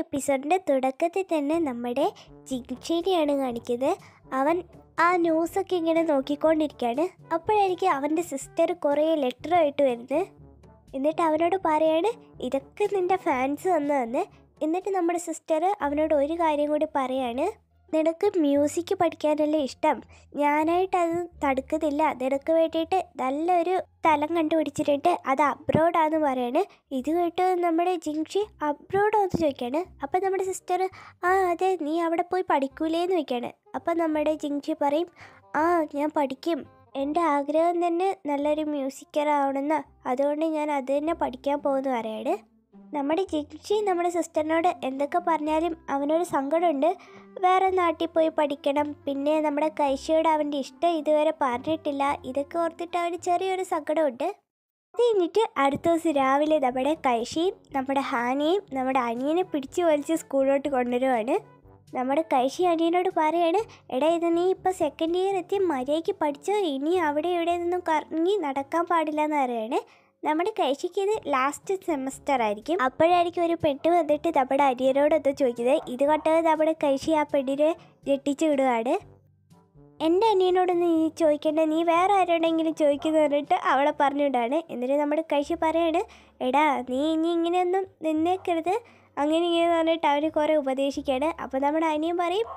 എപ്പിസോഡിൻ്റെ തുടക്കത്തിൽ തന്നെ നമ്മുടെ ജിങ്ഷേനിയാണ് കാണിക്കുന്നത് അവൻ ആ ന്യൂസൊക്കെ ഇങ്ങനെ നോക്കിക്കൊണ്ടിരിക്കുകയാണ് അപ്പോഴായിരിക്കും അവൻ്റെ സിസ്റ്റർ കുറേ ആയിട്ട് വരുന്നത് എന്നിട്ട് അവനോട് പറയാണ് ഇതൊക്കെ നിൻ്റെ ഫാൻസ് തന്നതെന്ന് എന്നിട്ട് നമ്മുടെ സിസ്റ്റർ അവനോട് ഒരു കാര്യം കൂടി പറയാണ് നിനക്ക് മ്യൂസിക് പഠിക്കാനല്ലേ ഇഷ്ടം ഞാനായിട്ട് അത് തടുക്കുന്നില്ല നിനക്ക് വേണ്ടിയിട്ട് നല്ലൊരു സ്ഥലം കണ്ടുപിടിച്ചിട്ടുണ്ട് അത് അബ്രോഡാന്ന് പറയാണ് ഇത് കേട്ട് നമ്മുടെ ജിങ്ഷി അബ്രോഡോ എന്ന് ചോദിക്കാണ് അപ്പം നമ്മുടെ സിസ്റ്റർ ആ അതെ നീ അവിടെ പോയി പഠിക്കൂലേന്ന് ചോദിക്കാണ് അപ്പം നമ്മുടെ ജിങ്ഷി പറയും ആ ഞാൻ പഠിക്കും എൻ്റെ ആഗ്രഹം തന്നെ നല്ലൊരു മ്യൂസിക്കർ ആവണമെന്ന് അതുകൊണ്ട് ഞാൻ അത് തന്നെ പഠിക്കാൻ പോകുന്നു പറയാണ് നമ്മുടെ ജിക്ഷി നമ്മുടെ സിസ്റ്ററിനോട് എന്തൊക്കെ പറഞ്ഞാലും അവനൊരു സങ്കടമുണ്ട് വേറെ നാട്ടിൽ പോയി പഠിക്കണം പിന്നെ നമ്മുടെ കൈശയോട് അവൻ്റെ ഇഷ്ടം ഇതുവരെ പറഞ്ഞിട്ടില്ല ഇതൊക്കെ ഓർത്തിട്ട് അവന് ചെറിയൊരു സങ്കടമുണ്ട് അത് കഴിഞ്ഞിട്ട് അടുത്ത ദിവസം രാവിലെ നമ്മുടെ കൈശയും നമ്മുടെ ഹാനിയും നമ്മുടെ അനിയനെ പിടിച്ചു വലിച്ച് സ്കൂളിലോട്ട് കൊണ്ടുവരുവാണ് നമ്മുടെ കൈശി അനിയനോട് പറയാണ് എടാ ഇത് നീ ഇപ്പോൾ സെക്കൻഡ് ഇയർ എത്തി മര്യാദയ്ക്ക് പഠിച്ചോ ഇനി അവിടെ ഇവിടെ നിന്നും കറങ്ങി നടക്കാൻ പാടില്ല എന്ന് പറയണേ നമ്മുടെ കൈശിക്ക് ഇത് ലാസ്റ്റ് സെമസ്റ്റർ ആയിരിക്കും അപ്പോഴായിരിക്കും ഒരു പെട്ട് വന്നിട്ട് നമ്മുടെ അനിയനോടൊന്ന് ചോദിക്കുന്നത് ഇത് കൊട്ടത് നമ്മുടെ കൈശി ആ പെണ്ണിനെ ഞെട്ടിച്ചു വിടുകയാണ് എൻ്റെ അനിയനോടൊന്ന് നീ ചോദിക്കേണ്ട നീ വേറെ ആരോടെങ്കിലും ചോദിക്കുന്നു പറഞ്ഞിട്ട് അവളെ പറഞ്ഞുകൊണ്ടാണ് എന്നിട്ട് നമ്മുടെ കൈശി പറയാണ് എടാ നീ ഇനി ഇങ്ങനെയൊന്നും നിന്നേക്കരുത് അങ്ങനെ ഇങ്ങനെ പറഞ്ഞിട്ട് അവർ കുറേ ഉപദേശിക്കുകയാണ് അപ്പോൾ നമ്മുടെ അനിയൻ പറയും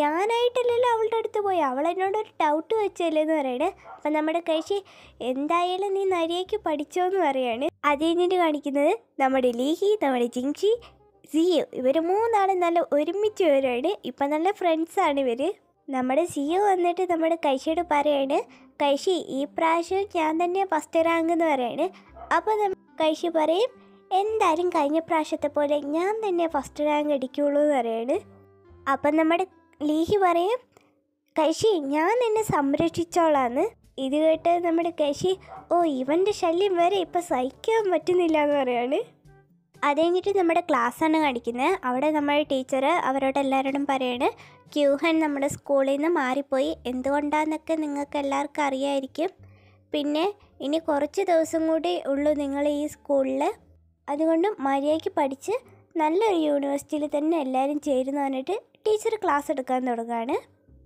ഞാനായിട്ടല്ലല്ലോ അവളുടെ അടുത്ത് പോയി അവൾ എന്നോട് ഒരു ഡൗട്ട് വെച്ചല്ലേ എന്ന് പറയണേ അപ്പം നമ്മുടെ കഴിച്ച് എന്തായാലും നീ നരിയേക്ക് പഠിച്ചോ എന്ന് പറയാണ് അത് കഴിഞ്ഞിട്ട് കാണിക്കുന്നത് നമ്മുടെ ലീഹി നമ്മുടെ ജിങ്ഷി സിയോ ഇവർ മൂന്നാളും നല്ല ഒരുമിച്ച് വരുവാണ് ഇപ്പം നല്ല ഫ്രണ്ട്സാണ് ഇവർ നമ്മുടെ സിയോ വന്നിട്ട് നമ്മുടെ കൈശിയോട് പറയാണ് കൈശി ഈ പ്രാവശ്യം ഞാൻ തന്നെ ഫസ്റ്റ് റാങ്ക് എന്ന് പറയാണ് അപ്പോൾ കൈശി പറയും എന്തായാലും കഴിഞ്ഞ പ്രാവശ്യത്തെ പോലെ ഞാൻ തന്നെ ഫസ്റ്റ് റാങ്ക് അടിക്കുള്ളൂ എന്ന് പറയാണ് അപ്പം നമ്മുടെ ലീഹി പറയും കശി ഞാൻ നിന്നെ സംരക്ഷിച്ചോളാന്ന് ഇത് കേട്ട് നമ്മുടെ കശി ഓ ഇവൻ്റെ ശല്യം വരെ ഇപ്പം സഹിക്കാൻ പറ്റുന്നില്ല എന്ന് പറയാണ് അത് കഴിഞ്ഞിട്ട് നമ്മുടെ ക്ലാസ്സാണ് കാണിക്കുന്നത് അവിടെ നമ്മുടെ ടീച്ചർ അവരോട് എല്ലാവരോടും പറയാണ് ക്യൂഹൻ നമ്മുടെ സ്കൂളിൽ നിന്ന് മാറിപ്പോയി എന്തുകൊണ്ടാന്നൊക്കെ നിങ്ങൾക്ക് എല്ലാവർക്കും അറിയായിരിക്കും പിന്നെ ഇനി കുറച്ച് ദിവസം കൂടി ഉള്ളൂ നിങ്ങൾ ഈ സ്കൂളിൽ അതുകൊണ്ട് മര്യാദയ്ക്ക് പഠിച്ച് നല്ലൊരു യൂണിവേഴ്സിറ്റിയിൽ തന്നെ എല്ലാവരും പറഞ്ഞിട്ട് ടീച്ചർ ക്ലാസ് എടുക്കാൻ തുടങ്ങുകയാണ്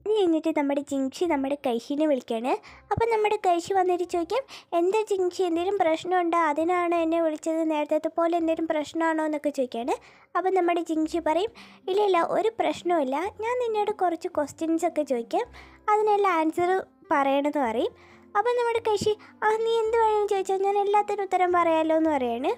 അത് കഴിഞ്ഞിട്ട് നമ്മുടെ ജിങ്ഷി നമ്മുടെ കൈഷിനെ വിളിക്കുകയാണ് അപ്പം നമ്മുടെ കൈഷി വന്നിട്ട് ചോദിക്കാം എന്താ ജിങ്ഷി എന്തെങ്കിലും പ്രശ്നമുണ്ടോ അതിനാണോ എന്നെ വിളിച്ചത് നേരത്തെ പോലെ എന്തെങ്കിലും പ്രശ്നമാണോ എന്നൊക്കെ ചോദിക്കുകയാണ് അപ്പം നമ്മുടെ ജിങ്ഷി പറയും ഇല്ല ഇല്ല ഒരു പ്രശ്നമില്ല ഞാൻ നിന്നോട് കുറച്ച് ക്വസ്റ്റ്യൻസ് ഒക്കെ ചോദിക്കാം അതിനെല്ലാം ആൻസർ പറയണമെന്ന് പറയും അപ്പം നമ്മുടെ കൈഷി ആ നീ എന്ത് വേണമെന്ന് ചോദിച്ചാൽ ഞാൻ എല്ലാത്തിനും ഉത്തരം പറയാമല്ലോ എന്ന് പറയാണ്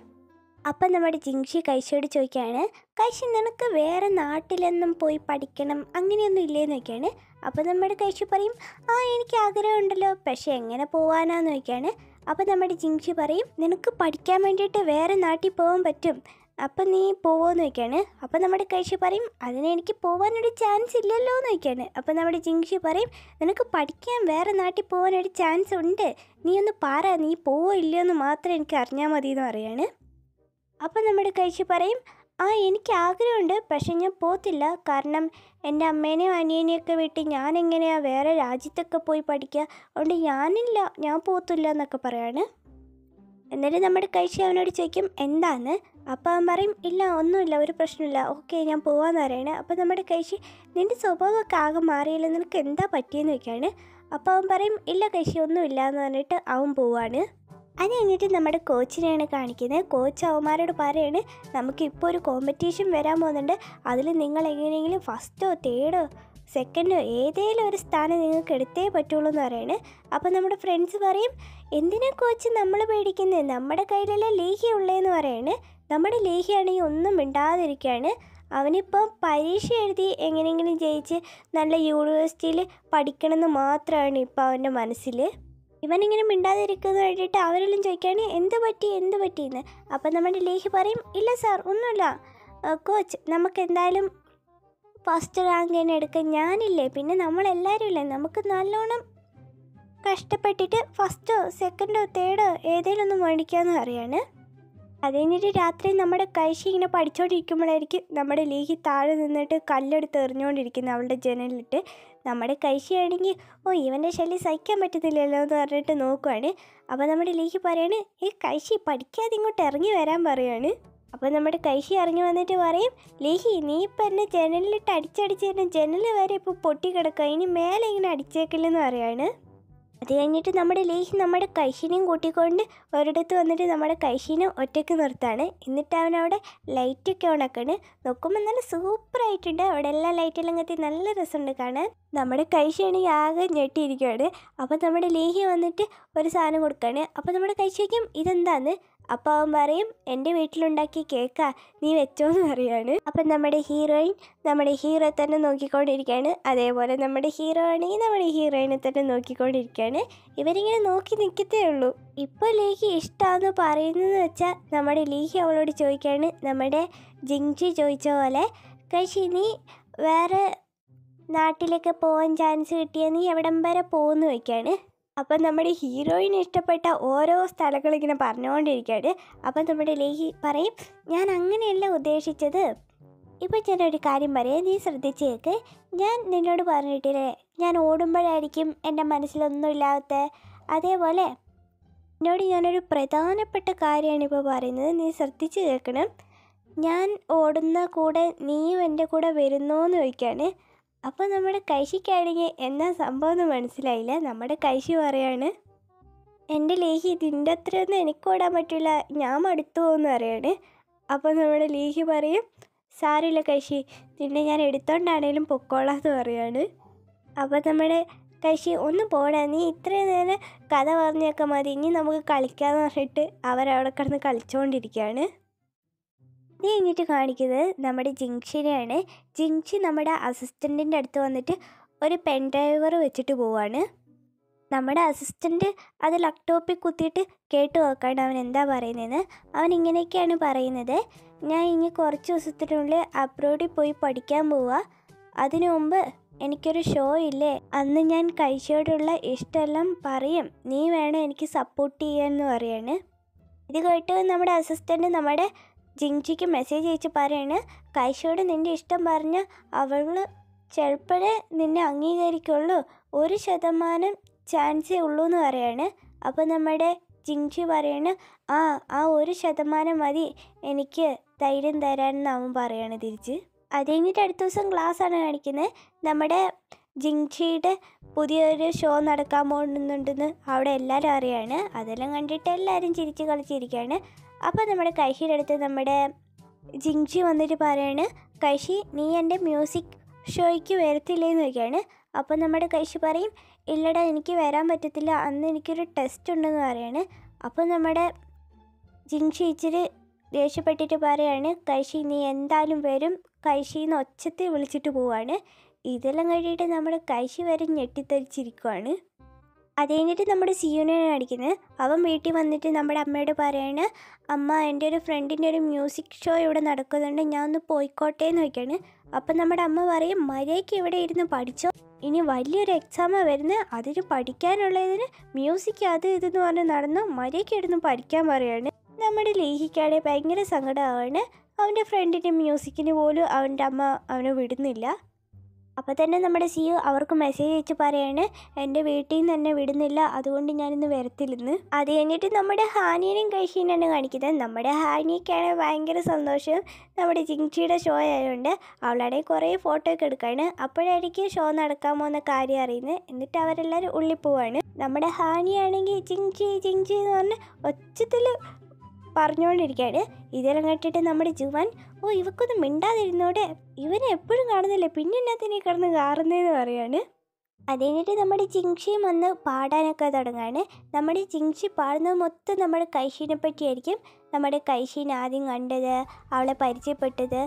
അപ്പം നമ്മുടെ ജിങ്ഷി കൈശയോട് ചോദിക്കുകയാണ് കൈശി നിനക്ക് വേറെ നാട്ടിലൊന്നും പോയി പഠിക്കണം അങ്ങനെയൊന്നും ഇല്ലേന്ന് നോക്കിയാണ് അപ്പോൾ നമ്മുടെ കൈശി പറയും ആ എനിക്ക് ആഗ്രഹമുണ്ടല്ലോ പക്ഷേ എങ്ങനെ പോവാനാന്ന് നോക്കിയാണ് അപ്പോൾ നമ്മുടെ ജിങ്ഷി പറയും നിനക്ക് പഠിക്കാൻ വേണ്ടിയിട്ട് വേറെ നാട്ടിൽ പോകാൻ പറ്റും അപ്പം നീ പോവോന്ന് നോക്കിയാണ് അപ്പം നമ്മുടെ കൈഷി പറയും അതിന് എനിക്ക് പോകാനൊരു ചാൻസ് ഇല്ലല്ലോ എന്ന് നോക്കിയാണ് അപ്പം നമ്മുടെ ജിങ്ഷി പറയും നിനക്ക് പഠിക്കാൻ വേറെ നാട്ടിൽ പോകാനൊരു ചാൻസ് ഉണ്ട് നീ ഒന്ന് പാറ നീ പോവോ ഇല്ലയോ എന്ന് മാത്രം എനിക്ക് അറിഞ്ഞാൽ മതി എന്ന് പറയാണ് അപ്പോൾ നമ്മുടെ കഴിച്ച് പറയും ആ എനിക്ക് ആഗ്രഹമുണ്ട് പക്ഷെ ഞാൻ പോത്തില്ല കാരണം എൻ്റെ അമ്മേനെയും അനിയനെയൊക്കെ വിട്ട് ഞാൻ എങ്ങനെയാണ് വേറെ രാജ്യത്തൊക്കെ പോയി പഠിക്കുക അതുകൊണ്ട് ഞാനില്ല ഞാൻ പോത്തില്ല എന്നൊക്കെ പറയാണ് എന്നിട്ട് നമ്മുടെ കഴിച്ച് അവനോട് ചോദിക്കും എന്താണ് അപ്പോൾ അവൻ പറയും ഇല്ല ഒന്നുമില്ല ഒരു പ്രശ്നമില്ല ഓക്കെ ഞാൻ പോവാന്ന് പറയണേ അപ്പോൾ നമ്മുടെ കഴിച്ച് നിൻ്റെ സ്വഭാവമൊക്കെ ആകെ മാറിയില്ല നിനക്ക് എന്താ പറ്റിയെന്ന് വെക്കാണ് അപ്പോൾ അവൻ പറയും ഇല്ല കഴിച്ച് ഒന്നുമില്ല എന്ന് പറഞ്ഞിട്ട് അവൻ പോവാണ് അത് കഴിഞ്ഞിട്ട് നമ്മുടെ കോച്ചിനെയാണ് കാണിക്കുന്നത് കോച്ച് അവന്മാരോട് പറയാണ് നമുക്കിപ്പോൾ ഒരു കോമ്പറ്റീഷൻ വരാൻ പോകുന്നുണ്ട് അതിൽ നിങ്ങൾ എങ്ങനെയെങ്കിലും ഫസ്റ്റോ തേർഡോ സെക്കൻഡോ ഏതെങ്കിലും ഒരു സ്ഥാനം നിങ്ങൾക്ക് എടുത്തേ പറ്റുള്ളൂ എന്ന് പറയുന്നത് അപ്പോൾ നമ്മുടെ ഫ്രണ്ട്സ് പറയും എന്തിനാ കോച്ച് നമ്മൾ പേടിക്കുന്നത് നമ്മുടെ കയ്യിലല്ലേ ലേഹി ഉള്ളതെന്ന് പറയാണ് നമ്മുടെ ലേഹിയാണെങ്കിൽ ഒന്നും മിണ്ടാതിരിക്കുകയാണ് അവനിപ്പം പരീക്ഷ എഴുതി എങ്ങനെയെങ്കിലും ജയിച്ച് നല്ല യൂണിവേഴ്സിറ്റിയിൽ പഠിക്കണമെന്ന് മാത്രമാണ് ഇപ്പോൾ അവൻ്റെ മനസ്സിൽ ഇവനിങ്ങനെ മിണ്ടാതിരിക്കുന്നത് കണ്ടിട്ട് അവരെല്ലാം ചോദിക്കുകയാണ് എന്ത് പറ്റി എന്ത് എന്ന് അപ്പം നമ്മുടെ ലേഹി പറയും ഇല്ല സാർ ഒന്നുമില്ല കോച്ച് നമുക്ക് എന്തായാലും ഫസ്റ്റ് റാങ്ക് തന്നെ എടുക്കാൻ ഞാനില്ലേ പിന്നെ നമ്മളെല്ലാവരും ഇല്ലേ നമുക്ക് നല്ലോണം കഷ്ടപ്പെട്ടിട്ട് ഫസ്റ്റോ സെക്കൻഡോ തേർഡോ ഏതെങ്കിലും ഒന്ന് മേടിക്കാമെന്ന് പറയാണ് അത് കഴിഞ്ഞിട്ട് രാത്രി നമ്മുടെ കഴിശി ഇങ്ങനെ പഠിച്ചുകൊണ്ടിരിക്കുമ്പോഴായിരിക്കും നമ്മുടെ ലീഹി താഴെ നിന്നിട്ട് കല്ലെടുത്ത് എറിഞ്ഞുകൊണ്ടിരിക്കുന്നത് അവളുടെ ജനലിലിട്ട് നമ്മുടെ കഴിക്കുകയാണെങ്കിൽ ഓ ഇവൻ്റെ ശല്യം സഹിക്കാൻ പറ്റത്തില്ലല്ലോ എന്ന് പറഞ്ഞിട്ട് നോക്കുവാണ് അപ്പോൾ നമ്മുടെ ലീഹി പറയാണ് ഈ കഴിച്ചി പഠിക്കാതെ ഇങ്ങോട്ട് ഇറങ്ങി വരാൻ പറയുവാണ് അപ്പോൾ നമ്മുടെ കൈഷി ഇറങ്ങി വന്നിട്ട് പറയും ലീഹി നീ ഇപ്പം എന്നെ ജനലിലിട്ട് അടിച്ചടിച്ച് തന്നെ ജനൽ വരെ ഇപ്പോൾ പൊട്ടിക്കിടക്കുക ഇനി മേലെ ഇങ്ങനെ അടിച്ചേക്കില്ലെന്ന് പറയാണ് അത് കഴിഞ്ഞിട്ട് നമ്മുടെ ലേഹി നമ്മുടെ കൈശീനെയും കൂട്ടിക്കൊണ്ട് ഒരിടത്ത് വന്നിട്ട് നമ്മുടെ കൈശീനെ ഒറ്റയ്ക്ക് നിർത്താണ് എന്നിട്ട് അവൻ അവിടെ ലൈറ്റൊക്കെ ഉണക്കാണ് നോക്കുമ്പോൾ നല്ല സൂപ്പറായിട്ടുണ്ട് അവിടെ എല്ലാ ലൈറ്റെല്ലാം കത്തി നല്ല രസമുണ്ട് കാണാൻ നമ്മുടെ കൈശയാണെങ്കിൽ ആകെ ഞെട്ടിയിരിക്കുകയാണ് അപ്പോൾ നമ്മുടെ ലേഹി വന്നിട്ട് ഒരു സാധനം കൊടുക്കുകയാണ് അപ്പോൾ നമ്മുടെ കൈശയ്ക്കും ഇതെന്താന്ന് അപ്പോൾ അവൻ പറയും എൻ്റെ വീട്ടിലുണ്ടാക്കിയ കേക്കാ നീ വെച്ചോന്ന് പറയാണ് അപ്പം നമ്മുടെ ഹീറോയിൻ നമ്മുടെ ഹീറോ തന്നെ നോക്കിക്കൊണ്ടിരിക്കുകയാണ് അതേപോലെ നമ്മുടെ ഹീറോ ആണെങ്കിൽ നമ്മുടെ ഹീറോയിനെ തന്നെ നോക്കിക്കൊണ്ടിരിക്കുകയാണ് ഇവരിങ്ങനെ നോക്കി നിൽക്കത്തേ ഉള്ളൂ ഇപ്പോൾ ലീഹി ഇഷ്ടമാന്ന് പറയുന്നതെന്ന് വെച്ചാൽ നമ്മുടെ ലീഹി അവളോട് ചോദിക്കുകയാണ് നമ്മുടെ ജിങ്ജി ചോദിച്ച പോലെ കഴിച്ച് നീ വേറെ നാട്ടിലൊക്കെ പോകാൻ ചാൻസ് കിട്ടിയാൽ നീ എവിടം വരെ പോകുന്നു വയ്ക്കുകയാണ് അപ്പം നമ്മുടെ ഹീറോയിന് ഇഷ്ടപ്പെട്ട ഓരോ സ്ഥലങ്ങളിങ്ങനെ പറഞ്ഞുകൊണ്ടിരിക്കുകയാണ് അപ്പം നമ്മുടെ ലേഹി പറയും ഞാൻ അങ്ങനെയല്ല ഉദ്ദേശിച്ചത് ഇപ്പം ഞാനൊരു കാര്യം പറയാം നീ ശ്രദ്ധിച്ചേക്ക് ഞാൻ നിന്നോട് പറഞ്ഞിട്ടില്ലേ ഞാൻ ഓടുമ്പോഴായിരിക്കും എൻ്റെ മനസ്സിലൊന്നുമില്ലാത്ത അതേപോലെ എന്നോട് ഞാനൊരു പ്രധാനപ്പെട്ട കാര്യമാണ് ഇപ്പോൾ പറയുന്നത് നീ ശ്രദ്ധിച്ച് കേൾക്കണം ഞാൻ ഓടുന്ന കൂടെ നീയും എൻ്റെ കൂടെ വരുന്നോന്ന് ചോദിക്കുകയാണ് അപ്പോൾ നമ്മുടെ കൈശിക്കാണെങ്കിൽ എന്ന സംഭവം എന്ന് മനസ്സിലായില്ല നമ്മുടെ കൈശി പറയാണ് എൻ്റെ ലേഹി ഇതിൻ്റെ അത്രയൊന്നും എനിക്ക് ഓടാൻ പറ്റില്ല ഞാൻ മടുത്തു എന്ന് അറിയാണ് അപ്പോൾ നമ്മുടെ ലേഹി പറയും സാരില്ല കൈശി നിന്നെ ഞാൻ എടുത്തോണ്ടാണേലും പൊക്കോളാം എന്ന് പറയാണ് അപ്പോൾ നമ്മുടെ കൈശി ഒന്ന് പോടാ നീ ഇത്രയും നേരം കഥ പറഞ്ഞൊക്കെ മതി ഇനി നമുക്ക് കളിക്കാമെന്ന് പറഞ്ഞിട്ട് അവരവിടെ കിടന്ന് കളിച്ചുകൊണ്ടിരിക്കുകയാണ് ഇത് കഴിഞ്ഞിട്ട് കാണിക്കുന്നത് നമ്മുടെ ജിങ്ഷിനെയാണ് ജിങ്ഷി നമ്മുടെ അസിസ്റ്റൻറ്റിൻ്റെ അടുത്ത് വന്നിട്ട് ഒരു പെൻ ഡ്രൈവർ വെച്ചിട്ട് പോവാണ് നമ്മുടെ അസിസ്റ്റൻ്റ് അത് ലാപ്ടോപ്പിൽ കുത്തിയിട്ട് കേട്ട് നോക്കാണ് അവൻ എന്താ പറയുന്നതെന്ന് അവൻ ഇങ്ങനെയൊക്കെയാണ് പറയുന്നത് ഞാൻ ഇനി കുറച്ച് ദിവസത്തിനുള്ളിൽ അബ്രോഡിൽ പോയി പഠിക്കാൻ പോവുക അതിനു മുമ്പ് എനിക്കൊരു ഷോ ഇല്ലേ അന്ന് ഞാൻ കഴിച്ചോടുള്ള ഇഷ്ടമെല്ലാം പറയും നീ വേണം എനിക്ക് സപ്പോർട്ട് ചെയ്യാമെന്ന് പറയാണ് ഇത് കേട്ട് നമ്മുടെ അസിസ്റ്റൻ്റ് നമ്മുടെ ജിങ്ജിക്ക് മെസ്സേജ് അയച്ച് പറയാണ് കൈശയോട് നിൻ്റെ ഇഷ്ടം പറഞ്ഞ അവൾ ചിലപ്പോഴേ നിന്നെ അംഗീകരിക്കുള്ളൂ ഒരു ശതമാനം ചാൻസേ ഉള്ളൂ എന്ന് പറയാണ് അപ്പോൾ നമ്മുടെ ജിങ്ജി പറയാണ് ആ ആ ഒരു ശതമാനം മതി എനിക്ക് ധൈര്യം തരാനെന്ന് അവൻ പറയാണ് തിരിച്ച് അത് കഴിഞ്ഞിട്ട് അടുത്ത ദിവസം ക്ലാസ്സാണ് കാണിക്കുന്നത് നമ്മുടെ ജിങ്ഷിയുടെ പുതിയൊരു ഷോ നടക്കാൻ പോകുന്നുണ്ടെന്ന് അവിടെ എല്ലാവരും അറിയാണ് അതെല്ലാം കണ്ടിട്ട് എല്ലാവരും ചിരിച്ച് കളിച്ചിരിക്കുകയാണ് അപ്പോൾ നമ്മുടെ കൈഷിയുടെ അടുത്ത് നമ്മുടെ ജിങ്ഷി വന്നിട്ട് പറയാണ് കൈഷി നീ എൻ്റെ മ്യൂസിക് ഷോയ്ക്ക് വരത്തില്ലേന്ന് ചോദിക്കുകയാണ് അപ്പോൾ നമ്മുടെ കൈഷി പറയും ഇല്ലടാ എനിക്ക് വരാൻ പറ്റത്തില്ല അന്ന് എനിക്കൊരു ടെസ്റ്റ് ഉണ്ടെന്ന് പറയാണ് അപ്പോൾ നമ്മുടെ ജിങ്ഷി ഇച്ചിരി ദേഷ്യപ്പെട്ടിട്ട് പറയാണ് കൈഷി നീ എന്തായാലും വരും കൈഷിന്ന് ഒച്ചത്തിൽ വിളിച്ചിട്ട് പോവാണ് ഇതെല്ലാം കഴിഞ്ഞിട്ട് നമ്മുടെ കൈശി വരെ ഞെട്ടിത്തരിച്ചിരിക്കുവാണ് അത് കഴിഞ്ഞിട്ട് നമ്മുടെ സിയുനെയാണ് അടിക്കുന്നത് അവൻ വീട്ടിൽ വന്നിട്ട് നമ്മുടെ അമ്മയോട് പറയാണ് അമ്മ എൻ്റെ ഒരു ഫ്രണ്ടിൻ്റെ ഒരു മ്യൂസിക് ഷോ ഇവിടെ നടക്കുന്നുണ്ട് ഞാൻ ഒന്ന് പോയിക്കോട്ടെ എന്ന് വയ്ക്കാണ് അപ്പം നമ്മുടെ അമ്മ പറയും മര്യാദയ്ക്ക് ഇവിടെ ഇരുന്ന് പഠിച്ചോ ഇനി വലിയൊരു എക്സാമാണ് വരുന്നത് അതിന് പഠിക്കാനുള്ളതിന് മ്യൂസിക് അത് ഇതെന്ന് പറഞ്ഞ് നടന്നു മര്യാദയ്ക്ക് ഇരുന്ന് പഠിക്കാൻ പറയാണ് നമ്മുടെ ലേഹിക്കാടെ ഭയങ്കര സങ്കടമാണ് അവൻ്റെ ഫ്രണ്ടിൻ്റെ മ്യൂസിക്കിന് പോലും അവൻ്റെ അമ്മ അവനെ വിടുന്നില്ല അപ്പോൾ തന്നെ നമ്മുടെ സി യു അവർക്ക് മെസ്സേജ് അയച്ച് പറയാണ് എൻ്റെ വീട്ടിൽ നിന്ന് തന്നെ വിടുന്നില്ല അതുകൊണ്ട് ഞാനിന്ന് വരത്തില്ലെന്ന് അത് കഴിഞ്ഞിട്ട് നമ്മുടെ ഹാനിയനും കഴിഷീനാണ് കാണിക്കുന്നത് നമ്മുടെ ഹാനിയൊക്കെയാണ് ഭയങ്കര സന്തോഷം നമ്മുടെ ജിങ്ഷിയുടെ ഷോ ആയതുകൊണ്ട് അവളാണെങ്കിൽ കുറേ ഫോട്ടോ ഒക്കെ എടുക്കുകയാണ് അപ്പോഴായിരിക്കും ഷോ നടക്കാൻ പോകുന്ന കാര്യം അറിയുന്നത് എന്നിട്ട് അവരെല്ലാവരും ഉള്ളിപ്പോവാണ് പോവാണ് നമ്മുടെ ഹാനിയാണെങ്കിൽ ജിങ്ചി ജിങ്ചി എന്ന് പറഞ്ഞ് ഒച്ചത്തിൽ പറഞ്ഞുകൊണ്ടിരിക്കുകയാണ് ഇതെല്ലാം കേട്ടിട്ട് നമ്മുടെ ജുവൻ ഓ ഇവക്കൊന്നും മിണ്ടാതിരുന്നോടെ ഇവനെ എപ്പോഴും കാണുന്നില്ലേ പിന്നെ എന്നാത്തിനെ കിടന്ന് കാറുന്നതെന്ന് പറയാണ് അത് കഴിഞ്ഞിട്ട് നമ്മുടെ ചിങ്ഷിയും വന്ന് പാടാനൊക്കെ തുടങ്ങാണ് നമ്മുടെ ചിങ്ഷി പാടുന്നത് മൊത്തം നമ്മുടെ കൈഷീനെ പറ്റിയായിരിക്കും നമ്മുടെ കൈഷീനെ ആദ്യം കണ്ടത് അവളെ പരിചയപ്പെട്ടത്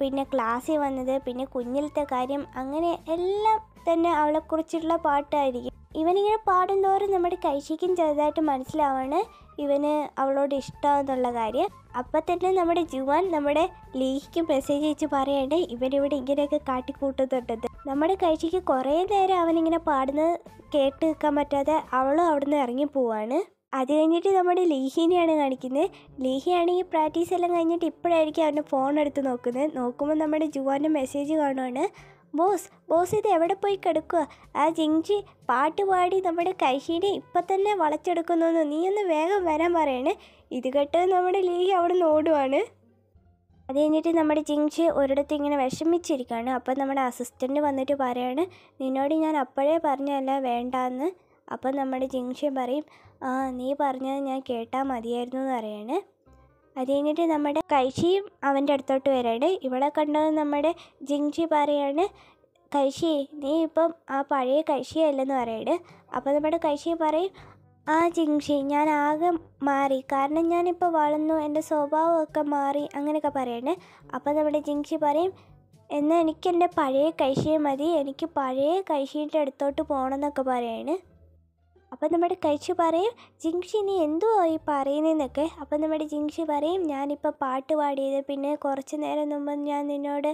പിന്നെ ക്ലാസ്സിൽ വന്നത് പിന്നെ കുഞ്ഞിലത്തെ കാര്യം അങ്ങനെ എല്ലാം തന്നെ അവളെക്കുറിച്ചുള്ള പാട്ടായിരിക്കും ഇവനിങ്ങനെ പാടുന്തോറും നമ്മുടെ കൈശിക്കും ചെറുതായിട്ട് മനസ്സിലാവാണ് ഇവന് അവളോട് ഇഷ്ടമെന്നുള്ള കാര്യം അപ്പം തന്നെ നമ്മുടെ ജുവാൻ നമ്മുടെ ലീഹിക്ക് മെസ്സേജ് അയച്ച് പറയണ്ട് ഇവനിവിടെ ഇങ്ങനെയൊക്കെ കാട്ടിക്കൂട്ടുന്നുണ്ടത് നമ്മുടെ കൈശിക്ക് കുറേ നേരം അവനിങ്ങനെ പാടുന്നത് കേട്ട് നിൽക്കാൻ പറ്റാതെ അവളും അവിടുന്ന് ഇറങ്ങി പോവാണ് അത് കഴിഞ്ഞിട്ട് നമ്മുടെ ലീഹിനെയാണ് കാണിക്കുന്നത് ലീഹിയാണെങ്കിൽ പ്രാക്ടീസ് എല്ലാം കഴിഞ്ഞിട്ട് ഇപ്പോഴായിരിക്കും അവൻ്റെ ഫോൺ എടുത്ത് നോക്കുന്നത് നോക്കുമ്പോൾ നമ്മുടെ ജുവാൻ്റെ മെസ്സേജ് കാണുവാണ് ബോസ് ബോസ് ഇത് എവിടെ പോയി കിടക്കുക ആ ജിങ്ജി പാട്ട് പാടി നമ്മുടെ കൈശീനെ ഇപ്പം തന്നെ വളച്ചെടുക്കുന്നു നീ ഒന്ന് വേഗം വരാൻ പറയണേ ഇത് കേട്ട് നമ്മുടെ ലീഗ് അവിടെ നിന്ന് ഓടുവാണ് അത് കഴിഞ്ഞിട്ട് നമ്മുടെ ജിങ്ജി ഒരിടത്ത് ഇങ്ങനെ വിഷമിച്ചിരിക്കുകയാണ് അപ്പം നമ്മുടെ അസിസ്റ്റൻറ്റ് വന്നിട്ട് പറയാണ് നിന്നോട് ഞാൻ അപ്പോഴേ പറഞ്ഞല്ല വേണ്ടെന്ന് അപ്പം നമ്മുടെ ജിങ്ഷി പറയും ആ നീ പറഞ്ഞത് ഞാൻ കേട്ടാൽ മതിയായിരുന്നു എന്ന് പറയാണ് അത് കഴിഞ്ഞിട്ട് നമ്മുടെ കൈഷിയും അവൻ്റെ അടുത്തോട്ട് വരാണ് ഇവിടെ കണ്ടത് നമ്മുടെ ജിങ്ജി പറയാണ് കൈഷി നീ ഇപ്പം ആ പഴയ കൈഷിയല്ലെന്ന് പറയാണ് അപ്പോൾ നമ്മുടെ കൈഷി പറയും ആ ജിങ്ഷി ഞാൻ ആകെ മാറി കാരണം ഞാനിപ്പോൾ വളർന്നു എൻ്റെ സ്വഭാവമൊക്കെ മാറി അങ്ങനെയൊക്കെ പറയണേ അപ്പോൾ നമ്മുടെ ജിങ്ഷി പറയും എന്നാൽ എനിക്ക് എൻ്റെ പഴയ കൈശിയെ മതി എനിക്ക് പഴയ കൈശീൻ്റെ അടുത്തോട്ട് പോകണം എന്നൊക്കെ പറയാണ് അപ്പോൾ നമ്മുടെ കഴിച്ചു പറയും ജിങ്ഷി നീ എന്തുവാ ഈ പറയുന്നതെന്നൊക്കെ അപ്പോൾ നമ്മുടെ ജിങ്ഷി പറയും ഞാനിപ്പോൾ പാട്ട് പാടിയത് പിന്നെ കുറച്ച് നേരം മുമ്പ് ഞാൻ നിന്നോട്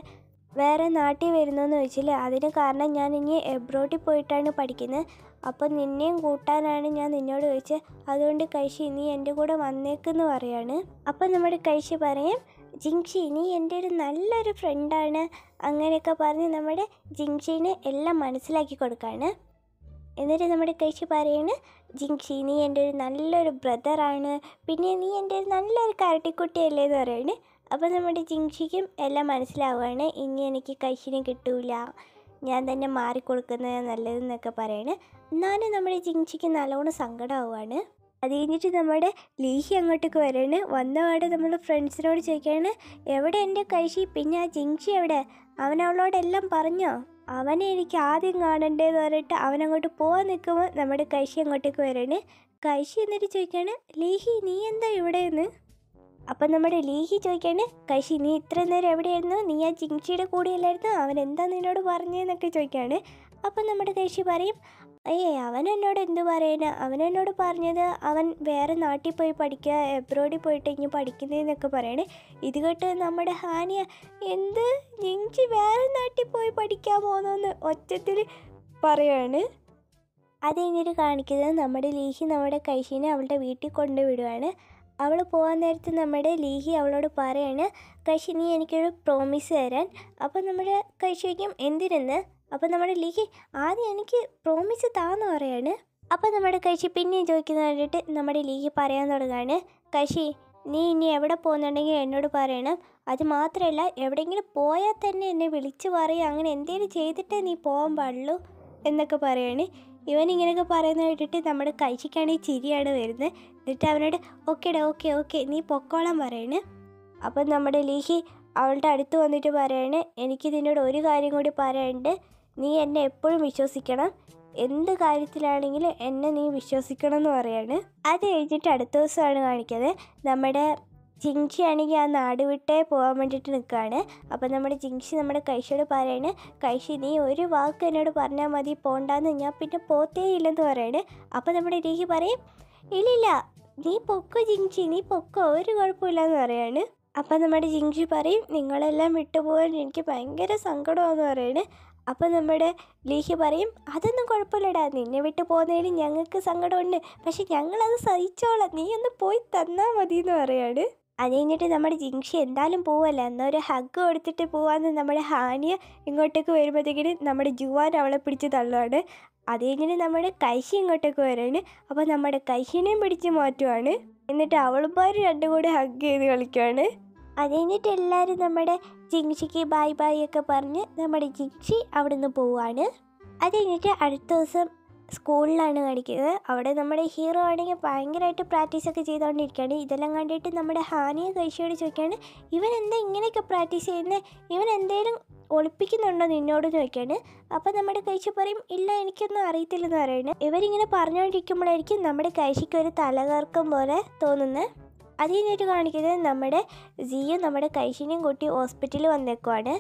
വേറെ നാട്ടിൽ വരുന്നെന്ന് വെച്ചില്ലേ അതിന് കാരണം ഞാൻ ഇനി എബ്രോഡിൽ പോയിട്ടാണ് പഠിക്കുന്നത് അപ്പോൾ നിന്നെയും കൂട്ടാനാണ് ഞാൻ നിന്നോട് ചോദിച്ചത് അതുകൊണ്ട് കഴിച്ച് നീ എൻ്റെ കൂടെ വന്നേക്കെന്ന് പറയാണ് അപ്പോൾ നമ്മുടെ കഴിച്ച് പറയും ജിങ്ഷി നീ എൻ്റെ ഒരു നല്ലൊരു ഫ്രണ്ടാണ് അങ്ങനെയൊക്കെ പറഞ്ഞ് നമ്മുടെ ജിങ്ഷീനെ എല്ലാം മനസ്സിലാക്കി കൊടുക്കാണ് എന്നിട്ട് നമ്മുടെ കഴിച്ചു പറയാണ് ജിങ്ഷി നീ എൻ്റെ ഒരു നല്ലൊരു ബ്രദറാണ് പിന്നെ നീ എൻ്റെ ഒരു നല്ലൊരു കരട്ടിക്കുട്ടിയല്ലേ എന്ന് പറയുന്നത് അപ്പോൾ നമ്മുടെ ജിങ്ഷിക്കും എല്ലാം മനസ്സിലാവുകയാണ് ഇനി എനിക്ക് കഴിച്ചിനെ കിട്ടൂല ഞാൻ തന്നെ മാറിക്കൊടുക്കുന്നത് നല്ലതെന്നൊക്കെ പറയാണ് എന്നാലും നമ്മുടെ ജിങ്ഷിക്ക് നല്ലോണം സങ്കടമാവുകയാണ് അത് കഴിഞ്ഞിട്ട് നമ്മുടെ ലീഹി അങ്ങോട്ടേക്ക് വരാണ് വന്നപാടെ നമ്മുടെ ഫ്രണ്ട്സിനോട് ചോദിക്കുകയാണ് എവിടെ എൻ്റെ കഴിച്ചി പിന്നെ ആ ജിങ്ഷി എവിടെ അവനവളോടെല്ലാം പറഞ്ഞോ അവനെ എനിക്ക് ആദ്യം കാണണ്ടേന്ന് പറഞ്ഞിട്ട് അവൻ അങ്ങോട്ട് പോകാൻ നിൽക്കുമ്പോൾ നമ്മുടെ കൈശി അങ്ങോട്ടേക്ക് വരാണ് കൈശി എന്നിട്ട് ചോദിക്കാണ് ലീഹി നീ എന്താ ഇവിടെയെന്ന് അപ്പം നമ്മുടെ ലീഹി ചോദിക്കാണ് കൈശി നീ ഇത്ര നേരം എവിടെയായിരുന്നു നീ ആ ജിങ്ഷിയുടെ കൂടെയല്ലായിരുന്നു അവൻ എന്താ നിന്നോട് പറഞ്ഞതെന്നൊക്കെ ചോദിക്കുകയാണ് അപ്പം നമ്മുടെ കൈശി പറയും അയ്യേ അവൻ എന്നോട് എന്തു പറയുന്നു അവൻ എന്നോട് പറഞ്ഞത് അവൻ വേറെ നാട്ടിൽ പോയി പഠിക്കുക എബ്രോഡിൽ പോയിട്ട് ഇനി പഠിക്കുന്നതെന്നൊക്കെ പറയണേ ഇത് കേട്ട് നമ്മുടെ ഹാനിയ എന്ത് ഞെഞ്ചി വേറെ നാട്ടിൽ പോയി പഠിക്കാൻ പോകുന്നതെന്ന് ഒറ്റത്തിൽ പറയാണ് അത് കാണിക്കുന്നത് നമ്മുടെ ലീഹി നമ്മുടെ കൈശീനെ അവളുടെ വീട്ടിൽ കൊണ്ടുവിടുകയാണ് അവൾ പോകാൻ നേരത്ത് നമ്മുടെ ലീഹി അവളോട് പറയാണ് കൈശി എനിക്കൊരു പ്രോമിസ് തരാൻ അപ്പോൾ നമ്മുടെ കൈശിക്കും എന്തിനെന്ന് അപ്പോൾ നമ്മുടെ ലിഖി ആദ്യം എനിക്ക് പ്രോമിസ് താന്ന് പറയാണ് അപ്പോൾ നമ്മുടെ കശി പിന്നെയും ചോദിക്കുന്ന കണ്ടിട്ട് നമ്മുടെ ലിഖി പറയാൻ തുടങ്ങാണ് കശി നീ ഇനി എവിടെ പോകുന്നുണ്ടെങ്കിൽ എന്നോട് പറയണം അത് മാത്രമല്ല എവിടെയെങ്കിലും പോയാൽ തന്നെ എന്നെ വിളിച്ച് പറയുക അങ്ങനെ എന്തെങ്കിലും ചെയ്തിട്ടേ നീ പോകാൻ പാടുള്ളൂ എന്നൊക്കെ പറയാണ് ഇവൻ ഇങ്ങനെയൊക്കെ പറയുന്നത് കേട്ടിട്ട് നമ്മുടെ കഴിച്ചിക്കാണെങ്കിൽ ചിരിയാണ് വരുന്നത് എന്നിട്ട് അവനോട് ഓക്കേടാ ഓക്കെ ഓക്കെ നീ പൊക്കോളം പറയണ് അപ്പം നമ്മുടെ ലീഹി അവളുടെ അടുത്ത് വന്നിട്ട് പറയാണ് എനിക്ക് നിന്നോട് ഒരു കാര്യം കൂടി പറയാനുണ്ട് നീ എന്നെ എപ്പോഴും വിശ്വസിക്കണം എന്ത് കാര്യത്തിലാണെങ്കിലും എന്നെ നീ വിശ്വസിക്കണം എന്ന് പറയാണ് അത് കഴിഞ്ഞിട്ട് അടുത്ത ദിവസമാണ് കാണിക്കുന്നത് നമ്മുടെ ജിങ്ഷി ആണെങ്കിൽ ആ നാട് വിട്ടേ പോകാൻ വേണ്ടിയിട്ട് നിൽക്കുകയാണ് അപ്പം നമ്മുടെ ജിങ്ഷി നമ്മുടെ കൈഷിയോട് പറയാണ് കൈഷി നീ ഒരു വാക്ക് എന്നോട് പറഞ്ഞാൽ മതി പോണ്ടാന്ന് ഞാൻ പിന്നെ പോത്തേ ഇല്ലെന്ന് പറയാണ് അപ്പം നമ്മുടെ രീഹി പറയും ഇല്ലില്ല നീ പൊക്കോ ജിങ്ഷി നീ പൊക്കോ ഒരു കുഴപ്പമില്ലെന്ന് പറയാണ് അപ്പം നമ്മുടെ ജിങ്ഷി പറയും നിങ്ങളെല്ലാം വിട്ടുപോകാൻ എനിക്ക് ഭയങ്കര സങ്കടമാണെന്ന് പറയാണ് അപ്പോൾ നമ്മുടെ ലേഹ്യ പറയും അതൊന്നും കുഴപ്പമില്ലടാ നിന്നെ വിട്ട് പോകുന്നതിന് ഞങ്ങൾക്ക് സങ്കടമുണ്ട് പക്ഷെ ഞങ്ങളത് സഹിച്ചോളാം നീ ഒന്ന് പോയി തന്നാൽ മതി എന്ന് പറയാണ് അത് കഴിഞ്ഞിട്ട് നമ്മുടെ ജിങ്ഷി എന്തായാലും പോവല്ല എന്നാൽ ഒരു ഹഗ് കൊടുത്തിട്ട് പോവാന്ന് നമ്മുടെ ഹാനിയ ഇങ്ങോട്ടേക്ക് വരുമ്പോഴത്തേക്കിന് നമ്മുടെ ജുവാൻ അവളെ പിടിച്ച് തള്ളുവാണ് അത് കഴിഞ്ഞിട്ട് നമ്മുടെ കൈശി ഇങ്ങോട്ടേക്ക് വരാണ് അപ്പോൾ നമ്മുടെ കൈശിനെയും പിടിച്ച് മാറ്റുവാണ് എന്നിട്ട് അവളുമാർ രണ്ടും കൂടി ഹഗ് ചെയ്ത് കളിക്കുവാണ് അത് കഴിഞ്ഞിട്ട് എല്ലാവരും നമ്മുടെ ജിങ്ഷിക്ക് ബായ് ബായ് ഒക്കെ പറഞ്ഞ് നമ്മുടെ ജിങ്ഷി അവിടുന്ന് പോവുകയാണ് അത് കഴിഞ്ഞിട്ട് അടുത്ത ദിവസം സ്കൂളിലാണ് കാണിക്കുന്നത് അവിടെ നമ്മുടെ ഹീറോ ആണെങ്കിൽ ഭയങ്കരമായിട്ട് പ്രാക്ടീസൊക്കെ ചെയ്തുകൊണ്ടിരിക്കുകയാണ് ഇതെല്ലാം കണ്ടിട്ട് നമ്മുടെ ഹാനിയെ കഴിച്ചോട് ചോദിക്കുകയാണ് ഇവൻ എന്താ ഇങ്ങനെയൊക്കെ പ്രാക്ടീസ് ചെയ്യുന്നത് ഇവൻ എന്തെങ്കിലും ഒളിപ്പിക്കുന്നുണ്ടോ നിന്നോട് ചോദിക്കുകയാണ് അപ്പോൾ നമ്മുടെ കഴിച്ചു പറയും ഇല്ല എനിക്കൊന്നും അറിയത്തില്ലെന്ന് പറയുന്നത് ഇവരിങ്ങനെ പറഞ്ഞുകൊണ്ടിരിക്കുമ്പോഴായിരിക്കും നമ്മുടെ കഴിച്ചിക്ക് ഒരു തലകർക്കം പോലെ തോന്നുന്നത് അത് കഴിഞ്ഞിട്ട് കാണിക്കുന്നത് നമ്മുടെ ജിയും നമ്മുടെ കൈശിനെയും കൂട്ടി ഹോസ്പിറ്റലിൽ വന്നേക്കുവാണ്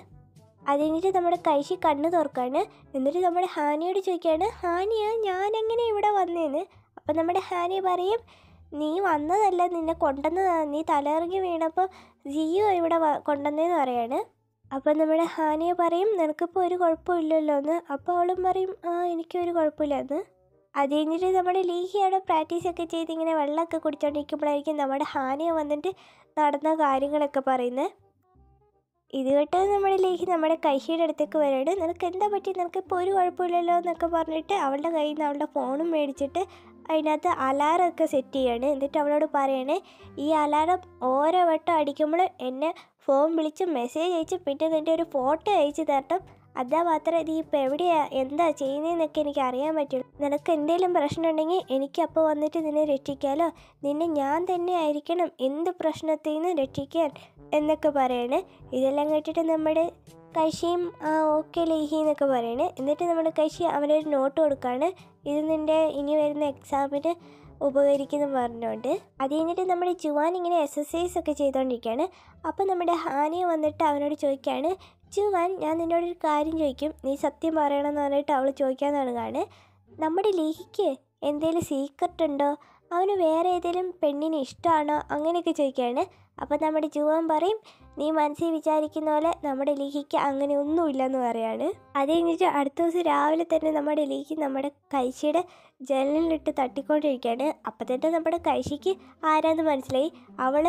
അത് കഴിഞ്ഞിട്ട് നമ്മുടെ കൈശി കണ്ണ് തുറക്കാണ് എന്നിട്ട് നമ്മുടെ ഹാനിയോട് ചോദിക്കുകയാണ് ഹാനിയ ഞാൻ എങ്ങനെ ഇവിടെ വന്നേന്ന് അപ്പം നമ്മുടെ ഹാനി പറയും നീ വന്നതല്ല നിന്നെ കൊണ്ടുവന്നതാണ് നീ തലയിറങ്ങി വീണപ്പോൾ ജിയോ ഇവിടെ കൊണ്ടുവന്നതെന്ന് പറയാണ് അപ്പം നമ്മുടെ ഹാനിയ പറയും നിനക്കിപ്പോൾ ഒരു കുഴപ്പമില്ലല്ലോ എന്ന് അപ്പോൾ അവളും പറയും ആ എനിക്കൊരു കുഴപ്പമില്ല എന്ന് അത് കഴിഞ്ഞിട്ട് ലീഹി ലീഹിയാണ് പ്രാക്ടീസൊക്കെ ചെയ്ത് ഇങ്ങനെ വെള്ളമൊക്കെ കുടിച്ചുകൊണ്ടിരിക്കുമ്പോഴായിരിക്കും നമ്മുടെ ഹാനിയ വന്നിട്ട് നടന്ന കാര്യങ്ങളൊക്കെ പറയുന്നത് ഇത് കേട്ട് നമ്മുടെ ലേഹി നമ്മുടെ കൈഹിയുടെ അടുത്തേക്ക് വരാണ് നിനക്ക് എന്താ പറ്റി നിനക്ക് ഇപ്പോൾ ഒരു കുഴപ്പമില്ലല്ലോ എന്നൊക്കെ പറഞ്ഞിട്ട് അവളുടെ കയ്യിൽ നിന്ന് അവളുടെ ഫോണും മേടിച്ചിട്ട് അതിനകത്ത് അലാറമൊക്കെ സെറ്റ് ചെയ്യാണ് എന്നിട്ട് അവളോട് പറയണേ ഈ അലാറം ഓരോ വട്ടം അടിക്കുമ്പോൾ എന്നെ ഫോൺ വിളിച്ച് മെസ്സേജ് അയച്ച് പിന്നെ നിൻ്റെ ഒരു ഫോട്ടോ അയച്ച് തരണം അതാ മാത്രം നീ ഇപ്പം എവിടെയാ എന്താ ചെയ്യുന്നതെന്നൊക്കെ എനിക്ക് അറിയാൻ പറ്റുള്ളൂ നിനക്ക് എന്തെങ്കിലും പ്രശ്നമുണ്ടെങ്കിൽ എനിക്ക് അപ്പോൾ വന്നിട്ട് നിന്നെ രക്ഷിക്കാലോ നിന്നെ ഞാൻ തന്നെ ആയിരിക്കണം എന്ത് പ്രശ്നത്തിൽ നിന്ന് രക്ഷിക്കാൻ എന്നൊക്കെ പറയണേ ഇതെല്ലാം കേട്ടിട്ട് നമ്മുടെ കശിയും ഓക്കെ ലേഹി എന്നൊക്കെ പറയണേ എന്നിട്ട് നമ്മുടെ കശി അവനൊരു നോട്ട് കൊടുക്കാണ് ഇത് നിൻ്റെ ഇനി വരുന്ന എക്സാമിന് ഉപകരിക്കുന്നു പറഞ്ഞുകൊണ്ട് അത് കഴിഞ്ഞിട്ട് നമ്മുടെ ജുവാൻ ഇങ്ങനെ എക്സസൈസ് ഒക്കെ ചെയ്തുകൊണ്ടിരിക്കുകയാണ് അപ്പോൾ നമ്മുടെ ഹാനിയെ വന്നിട്ട് അവനോട് ചോദിക്കുകയാണ് വാൻ ഞാൻ നിന്നോടൊരു കാര്യം ചോദിക്കും നീ സത്യം പറയണമെന്ന് പറഞ്ഞിട്ട് അവൾ ചോദിക്കാൻ തുടങ്ങാണ് നമ്മുടെ ലിഹിക്ക് എന്തെങ്കിലും സീക്രട്ട് ഉണ്ടോ അവന് വേറെ ഏതെങ്കിലും പെണ്ണിനെ ഇഷ്ടമാണോ അങ്ങനെയൊക്കെ ചോദിക്കുകയാണ് അപ്പോൾ നമ്മുടെ ജുവൻ പറയും നീ മനസ്സിൽ വിചാരിക്കുന്ന പോലെ നമ്മുടെ ലീഹിക്ക് അങ്ങനെ ഒന്നുമില്ലെന്ന് പറയാണ് അത് കഴിഞ്ഞിട്ട് അടുത്ത ദിവസം രാവിലെ തന്നെ നമ്മുടെ ലീഹി നമ്മുടെ കൈശിയുടെ ജനലിലിട്ട് തട്ടിക്കൊണ്ടിരിക്കുകയാണ് അപ്പം തന്നെ നമ്മുടെ കൈശിക്ക് ആരാന്ന് മനസ്സിലായി അവൾ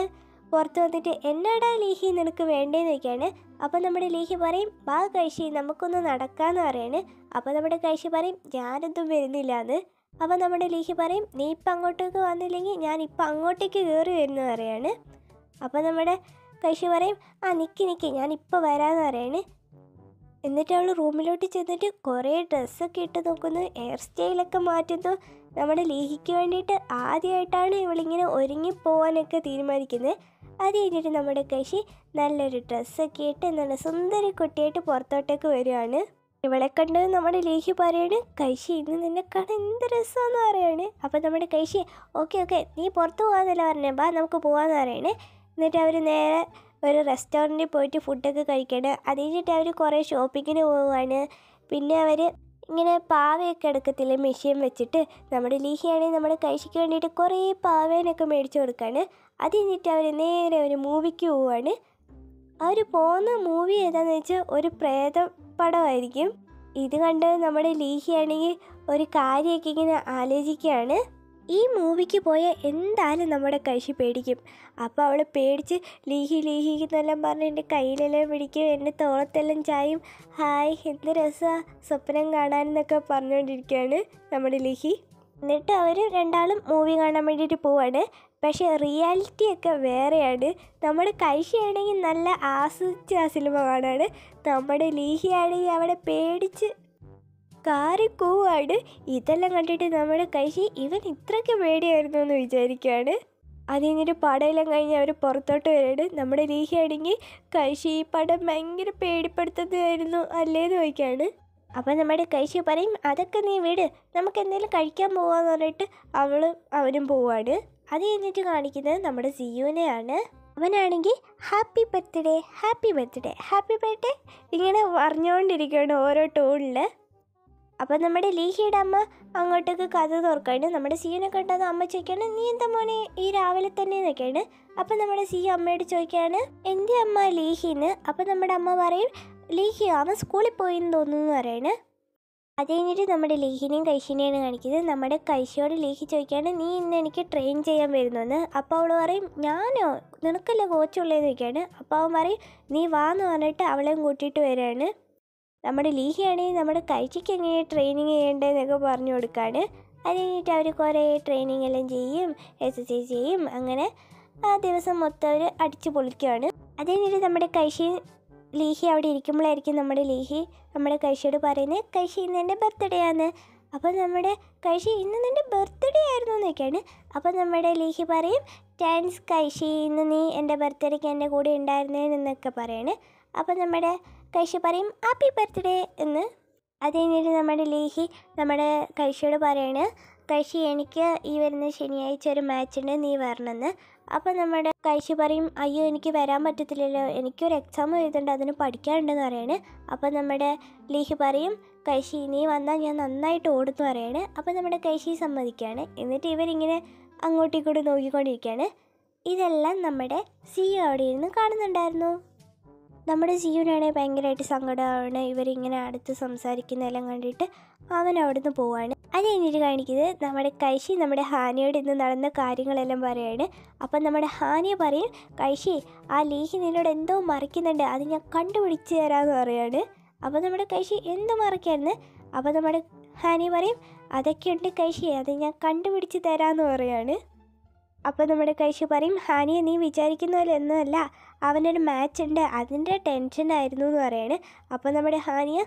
പുറത്ത് വന്നിട്ട് എന്നാടാ ലേഹി നിനക്ക് വേണ്ടേന്ന് വെക്കാണ് അപ്പോൾ നമ്മുടെ ലേഹി പറയും വാ കഴിശി നമുക്കൊന്ന് നടക്കാന്ന് പറയാണ് അപ്പോൾ നമ്മുടെ കഴിശി പറയും ഞാനൊന്നും വരുന്നില്ല എന്ന് അപ്പോൾ നമ്മുടെ ലേഹി പറയും നീ ഇപ്പം അങ്ങോട്ടേക്ക് വന്നില്ലെങ്കിൽ ഞാൻ ഇപ്പം അങ്ങോട്ടേക്ക് കയറി വരുന്നു പറയാണ് അപ്പോൾ നമ്മുടെ കഴിശി പറയും ആ നിൽക്കി നിൽക്കി ഞാൻ ഇപ്പം വരാമെന്ന് പറയാണ് എന്നിട്ട് അവൾ റൂമിലോട്ട് ചെന്നിട്ട് കുറേ ഡ്രസ്സൊക്കെ ഇട്ട് നോക്കുന്നു ഹെയർ സ്റ്റൈലൊക്കെ മാറ്റുന്നു നമ്മുടെ ലേഹിക്ക് വേണ്ടിയിട്ട് ആദ്യമായിട്ടാണ് ഇവളിങ്ങനെ ഒരുങ്ങി പോകാനൊക്കെ തീരുമാനിക്കുന്നത് അത് കഴിഞ്ഞിട്ട് നമ്മുടെ കശി നല്ലൊരു ഡ്രസ്സൊക്കെ ഇട്ട് നല്ല സുന്ദരി കുട്ടിയായിട്ട് പുറത്തോട്ടേക്ക് വരികയാണ് ഇവളെ കണ്ടത് നമ്മുടെ ലേഹി പറയാണ് കൈശി ഇന്ന് നിന്നെ കാണാൻ എന്ത് രസമാണെന്ന് പറയാണ് അപ്പം നമ്മുടെ കൈശി ഓക്കെ ഓക്കെ നീ പുറത്ത് പോകാമെന്നല്ല പറഞ്ഞേ ബാ നമുക്ക് പോകാമെന്ന് പറയണേ എന്നിട്ട് അവർ നേരെ ഒരു റെസ്റ്റോറൻറ്റിൽ പോയിട്ട് ഫുഡൊക്കെ കഴിക്കണം അത് കഴിഞ്ഞിട്ട് അവർ കുറേ ഷോപ്പിങ്ങിന് പോവുകയാണ് പിന്നെ അവർ ഇങ്ങനെ പാവയൊക്കെ എടുക്കത്തില്ലേ മെഷീൻ വെച്ചിട്ട് നമ്മുടെ ലീഹിയാണെങ്കിൽ നമ്മുടെ കൈശിക്ക് വേണ്ടിയിട്ട് കുറേ പാവേനൊക്കെ മേടിച്ചു കൊടുക്കുകയാണ് അത് കഴിഞ്ഞിട്ട് അവർ നേരെ ഒരു മൂവിക്ക് പോവാണ് അവർ പോകുന്ന മൂവി ഏതാന്ന് വെച്ചാൽ ഒരു പ്രേത പടമായിരിക്കും ഇത് കണ്ട് നമ്മുടെ ലീഹിയാണെങ്കിൽ ഒരു കാര്യമൊക്കെ ഇങ്ങനെ ആലോചിക്കുകയാണ് ഈ മൂവിക്ക് പോയ എന്തായാലും നമ്മുടെ കഴിച്ച് പേടിക്കും അപ്പോൾ അവൾ പേടിച്ച് ലീഹി ലീഹി എന്നെല്ലാം പറഞ്ഞ് എൻ്റെ കയ്യിലെല്ലാം പിടിക്കും എൻ്റെ തോളത്തെല്ലാം ചായും ഹായ് എന്ത് രസമാണ് സ്വപ്നം കാണാൻ എന്നൊക്കെ പറഞ്ഞുകൊണ്ടിരിക്കുകയാണ് നമ്മുടെ ലീഹി എന്നിട്ട് അവർ രണ്ടാളും മൂവി കാണാൻ വേണ്ടിയിട്ട് പോവാണ് പക്ഷേ റിയാലിറ്റിയൊക്കെ വേറെയാണ് നമ്മൾ കഴിക്കുകയാണെങ്കിൽ നല്ല ആസ്വദിച്ച് ആ സിനിമ കാണാണ് നമ്മുടെ ലീഹിയാണെങ്കിൽ അവിടെ പേടിച്ച് കാറി കൂവാണ് ഇതെല്ലാം കണ്ടിട്ട് നമ്മുടെ കഴിച്ച് ഇവൻ ഇത്രയ്ക്ക് പേടിയായിരുന്നു എന്ന് വിചാരിക്കുകയാണ് അത് കഴിഞ്ഞിട്ട് പടമെല്ലാം കഴിഞ്ഞ് അവർ പുറത്തോട്ട് വരാണ് നമ്മുടെ ലീഹിയാണെങ്കിൽ കഴിച്ച് ഈ പടം ഭയങ്കര പേടിപ്പെടുത്തുന്നതായിരുന്നു അല്ലേന്ന് ചോദിക്കുകയാണ് അപ്പം നമ്മുടെ കഴിച്ച് പറയും അതൊക്കെ നീ വിട് നമുക്ക് എന്തെങ്കിലും കഴിക്കാൻ പോവാന്ന് പറഞ്ഞിട്ട് അവളും അവനും പോവാണ് അത് കഴിഞ്ഞിട്ട് കാണിക്കുന്നത് നമ്മുടെ സിയുവിനെയാണ് അവനാണെങ്കിൽ happy birthday happy birthday happy birthday ഇങ്ങനെ പറഞ്ഞുകൊണ്ടിരിക്കുകയാണ് ഓരോ ടൂണിൽ അപ്പം നമ്മുടെ ലീഹിയുടെ അമ്മ അങ്ങോട്ടേക്ക് കഥ തുറക്കാണ് നമ്മുടെ സീനെ കണ്ടത് അമ്മ ചോദിക്കാണ് നീ എന്താ മോനെ ഈ രാവിലെ തന്നെ എന്നൊക്കെയാണ് അപ്പം നമ്മുടെ സി അമ്മയോട് ചോദിക്കുകയാണ് എൻ്റെ അമ്മ ലീഹിന്ന് അപ്പം നമ്മുടെ അമ്മ പറയും ലീഹി അവൻ സ്കൂളിൽ പോയെന്ന് തോന്നുന്നു എന്ന് അത് കഴിഞ്ഞിട്ട് നമ്മുടെ ലേഹിനെയും കൈശിനെയാണ് കാണിക്കുന്നത് നമ്മുടെ കൈശിയോട് ലേഹി ചോദിക്കാണ് നീ ഇന്ന് എനിക്ക് ട്രെയിൻ ചെയ്യാൻ വരുന്നുവെന്ന് അപ്പോൾ അവൾ പറയും ഞാനോ നിനക്കല്ലേ കോച്ചുള്ളതെന്ന് ചോദിക്കുകയാണ് അപ്പോൾ അവൻ പറയും നീ വാന്ന് പറഞ്ഞിട്ട് അവളെയും കൂട്ടിയിട്ട് വരികയാണ് നമ്മുടെ ലീഹിയാണെങ്കിൽ നമ്മുടെ കൈച്ചിക്ക് എങ്ങനെയാണ് ട്രെയിനിങ് ചെയ്യേണ്ടതെന്നൊക്കെ പറഞ്ഞു കൊടുക്കുകയാണ് അത് കഴിഞ്ഞിട്ട് അവർ കുറേ ട്രെയിനിങ് എല്ലാം ചെയ്യും എക്സസൈസ് ചെയ്യും അങ്ങനെ ആ ദിവസം മൊത്തം അവർ അടിച്ചു പൊളിക്കുകയാണ് അത് കഴിഞ്ഞിട്ട് നമ്മുടെ കൈശി ലീഹി അവിടെ ഇരിക്കുമ്പോഴായിരിക്കും നമ്മുടെ ലീഹി നമ്മുടെ കൈഷിയോട് പറയുന്നത് കൈഷി ഇന്ന് എൻ്റെ ബർത്ത്ഡേ ആണ് അപ്പോൾ നമ്മുടെ കൈഷി ഇന്ന് നിൻ്റെ ബർത്ത്ഡേ ആയിരുന്നു എന്നൊക്കെയാണ് അപ്പോൾ നമ്മുടെ ലീഹി പറയും ടാൻസ് കൈഷി ഇന്ന് നീ എൻ്റെ ബർത്ത്ഡേക്ക് എൻ്റെ കൂടെ ഉണ്ടായിരുന്നേന്നൊക്കെ പറയാണ് അപ്പോൾ നമ്മുടെ കൈഷി പറയും ഹാപ്പി ബർത്ത്ഡേ എന്ന് അത് കഴിഞ്ഞിട്ട് നമ്മുടെ ലേഹി നമ്മുടെ കഴിച്ചോട് പറയാണ് കഴ്സി എനിക്ക് ഈ വരുന്ന ശനിയാഴ്ച ഒരു ഉണ്ട് നീ വരണമെന്ന് അപ്പോൾ നമ്മുടെ കഴ്സി പറയും അയ്യോ എനിക്ക് വരാൻ പറ്റത്തില്ലല്ലോ എനിക്കൊരു എക്സാം എഴുതുന്നുണ്ട് അതിന് പഠിക്കാനുണ്ടെന്ന് പറയാണ് അപ്പോൾ നമ്മുടെ ലേഹി പറയും കഴ്സി നീ വന്നാൽ ഞാൻ നന്നായിട്ട് ഓടുന്നു പറയാണ് അപ്പോൾ നമ്മുടെ കഴ്സി സമ്മതിക്കുകയാണ് എന്നിട്ട് ഇവരിങ്ങനെ അങ്ങോട്ടേക്കൂടി നോക്കിക്കൊണ്ടിരിക്കുകയാണ് ഇതെല്ലാം നമ്മുടെ സി അവിടെ ഇരുന്ന് കാണുന്നുണ്ടായിരുന്നു നമ്മുടെ ജീവനാണെങ്കിൽ ഭയങ്കരമായിട്ട് സങ്കടമാണ് ഇവരിങ്ങനെ അടുത്ത് സംസാരിക്കുന്നതെല്ലാം കണ്ടിട്ട് അവൻ അവിടുന്ന് പോവാണ് അത് കഴിഞ്ഞിട്ട് കാണിക്കുന്നത് നമ്മുടെ കൈശി നമ്മുടെ ഹാനിയോട് ഇന്ന് നടന്ന കാര്യങ്ങളെല്ലാം പറയാണ് അപ്പം നമ്മുടെ ഹാനിയ പറയും കൈശി ആ ലീഹി നിന്നോട് എന്തോ മറിക്കുന്നുണ്ട് അത് ഞാൻ കണ്ടുപിടിച്ച് തരാമെന്ന് പറയാണ് അപ്പോൾ നമ്മുടെ കൈശി എന്ത് മറക്കായിരുന്നു അപ്പോൾ നമ്മുടെ ഹാനി പറയും അതൊക്കെയുണ്ട് കൈശി അത് ഞാൻ കണ്ടുപിടിച്ച് തരാമെന്ന് പറയാണ് അപ്പോൾ നമ്മുടെ കൈഷു പറയും ഹാനിയെ നീ വിചാരിക്കുന്ന പോലെ ഒന്നുമല്ല അവനൊരു മാച്ച് ഉണ്ട് അതിൻ്റെ ടെൻഷനായിരുന്നു എന്ന് പറയാണ് അപ്പോൾ നമ്മുടെ ഹാനിയ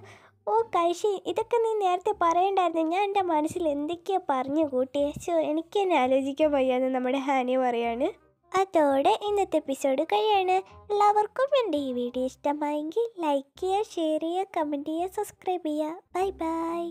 ഓ കൈഷി ഇതൊക്കെ നീ നേരത്തെ പറയണ്ടായിരുന്നു ഞാൻ എൻ്റെ മനസ്സിൽ എന്തൊക്കെയാ പറഞ്ഞു കൂട്ടി ചോ എനിക്ക് തന്നെ ആലോചിക്കാൻ വയ്യാന്ന് നമ്മുടെ ഹാനി പറയാണ് അതോടെ ഇന്നത്തെ എപ്പിസോഡ് കഴിയാണ് എല്ലാവർക്കും എൻ്റെ ഈ വീഡിയോ ഇഷ്ടമായെങ്കിൽ ലൈക്ക് ചെയ്യുക ഷെയർ ചെയ്യുക കമൻറ്റ് ചെയ്യുക സബ്സ്ക്രൈബ് ചെയ്യുക ബൈ ബൈ